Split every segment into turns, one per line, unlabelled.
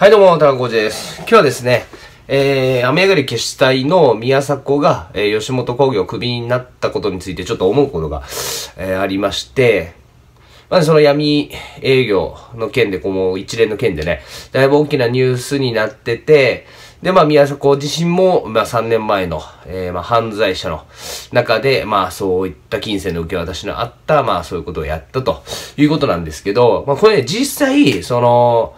はいどうも、たかこです。今日はですね、えー、雨上がり決死隊の宮迫が、えー、吉本興業をクビになったことについてちょっと思うことが、えー、ありまして、まずその闇営業の件で、この一連の件でね、だいぶ大きなニュースになってて、で、まあ、宮迫自身も、まあ、3年前の、えー、まあ、犯罪者の中で、まあ、そういった金銭の受け渡しのあった、まあ、そういうことをやったということなんですけど、まあ、これ、ね、実際、その、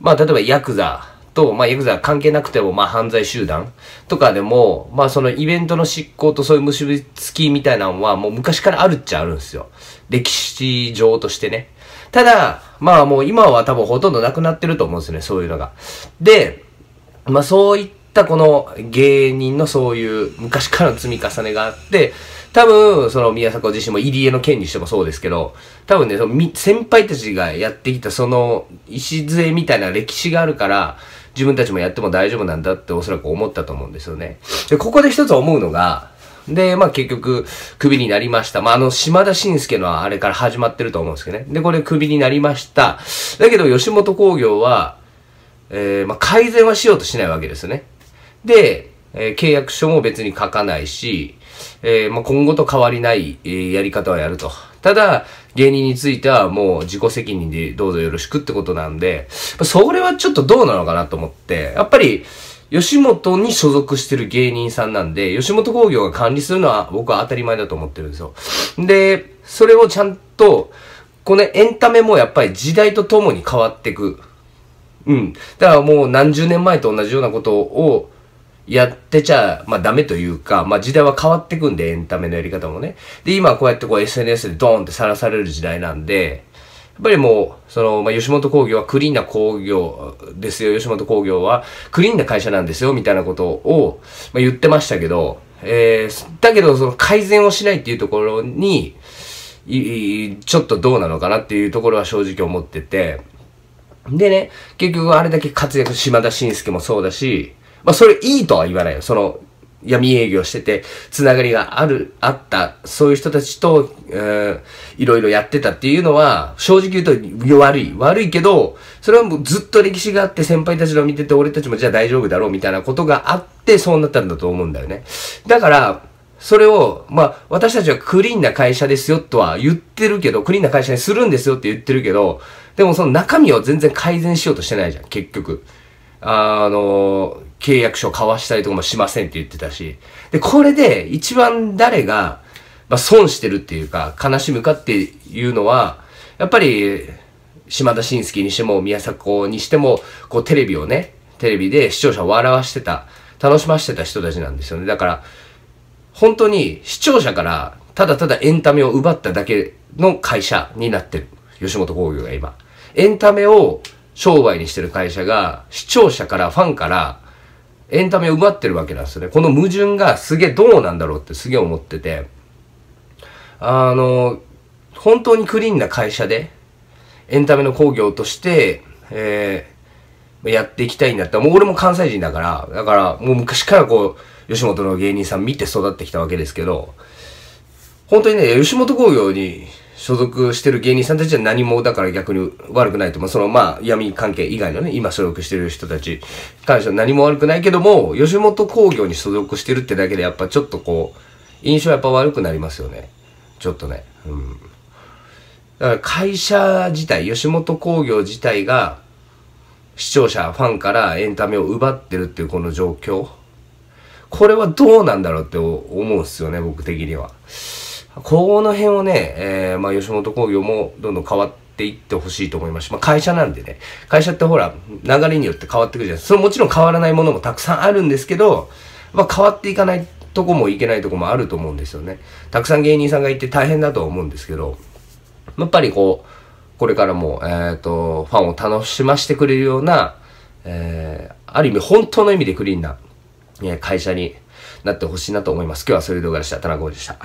まあ、例えばヤクザと、まあ、ヤクザ関係なくても、まあ、犯罪集団とかでも、まあ、そのイベントの執行とそういう結びつきみたいなのは、もう昔からあるっちゃあるんですよ。歴史上としてね。ただ、まあもう今は多分ほとんどなくなってると思うんですね、そういうのが。で、まあそういったこの芸人のそういう昔からの積み重ねがあって、多分、その宮迫自身も入江の件にしてもそうですけど、多分ね、その先輩たちがやってきたその礎みたいな歴史があるから、自分たちもやっても大丈夫なんだっておそらく思ったと思うんですよね。で、ここで一つ思うのが、で、まあ結局、クビになりました。まああの、島田紳介のあれから始まってると思うんですけどね。で、これクビになりました。だけど、吉本興業は、えー、まあ改善はしようとしないわけですね。で、えー、契約書も別に書かないし、えー、まあ、今後と変わりない、えー、やり方はやると。ただ、芸人についてはもう自己責任でどうぞよろしくってことなんで、それはちょっとどうなのかなと思って、やっぱり、吉本に所属してる芸人さんなんで、吉本興業が管理するのは僕は当たり前だと思ってるんですよ。で、それをちゃんと、このエンタメもやっぱり時代とともに変わっていく。うん。だからもう何十年前と同じようなことを、やってちゃ、まあダメというか、まあ時代は変わってくんで、エンタメのやり方もね。で、今こうやってこう SNS でドーンってさらされる時代なんで、やっぱりもう、その、まあ、吉本興業はクリーンな工業ですよ、吉本興業はクリーンな会社なんですよ、みたいなことを、まあ、言ってましたけど、えー、だけど、その改善をしないっていうところに、ちょっとどうなのかなっていうところは正直思ってて、でね、結局あれだけ活躍、島田紳介もそうだし、まあ、それいいとは言わないよ。その、闇営業してて、つながりがある、あった、そういう人たちと、えー、いろいろやってたっていうのは、正直言うと悪い。悪いけど、それはもうずっと歴史があって先輩たちの見てて俺たちもじゃあ大丈夫だろうみたいなことがあって、そうなったんだと思うんだよね。だから、それを、まあ、私たちはクリーンな会社ですよとは言ってるけど、クリーンな会社にするんですよって言ってるけど、でもその中身を全然改善しようとしてないじゃん、結局。あの、契約書を交わしたりとかもしませんって言ってたし、で、これで一番誰が、まあ、損してるっていうか、悲しむかっていうのは、やっぱり、島田紳介にしても、宮迫にしても、こう、テレビをね、テレビで視聴者を笑わしてた、楽しましてた人たちなんですよね。だから、本当に視聴者からただただエンタメを奪っただけの会社になってる。吉本興業が今。エンタメを商売にしてる会社が、視聴者からファンから、エンタメを奪ってるわけなんですよね。この矛盾がすげえどうなんだろうってすげえ思ってて、あの、本当にクリーンな会社で、エンタメの工業として、えー、やっていきたいんだったら、もう俺も関西人だから、だからもう昔からこう、吉本の芸人さん見て育ってきたわけですけど、本当にね、吉本興業に所属してる芸人さんたちは何もだから逆に悪くないと。まあ、そのまあ闇関係以外のね、今所属してる人たち関しては何も悪くないけども、吉本興業に所属してるってだけでやっぱちょっとこう、印象やっぱ悪くなりますよね。ちょっとね。うん。だから会社自体、吉本興業自体が視聴者、ファンからエンタメを奪ってるっていうこの状況。これはどうなんだろうって思うんすよね、僕的には。この辺をね、えー、まあ、吉本興業もどんどん変わっていってほしいと思いますし、まあ、会社なんでね、会社ってほら、流れによって変わってくるじゃないですか。それもちろん変わらないものもたくさんあるんですけど、まあ、変わっていかないとこもいけないとこもあると思うんですよね。たくさん芸人さんがいて大変だと思うんですけど、やっぱりこう、これからも、えっ、ー、と、ファンを楽しませてくれるような、えー、ある意味、本当の意味でクリーンな、え会社になってほしいなと思います。今日はそれ動画ました。田中でした。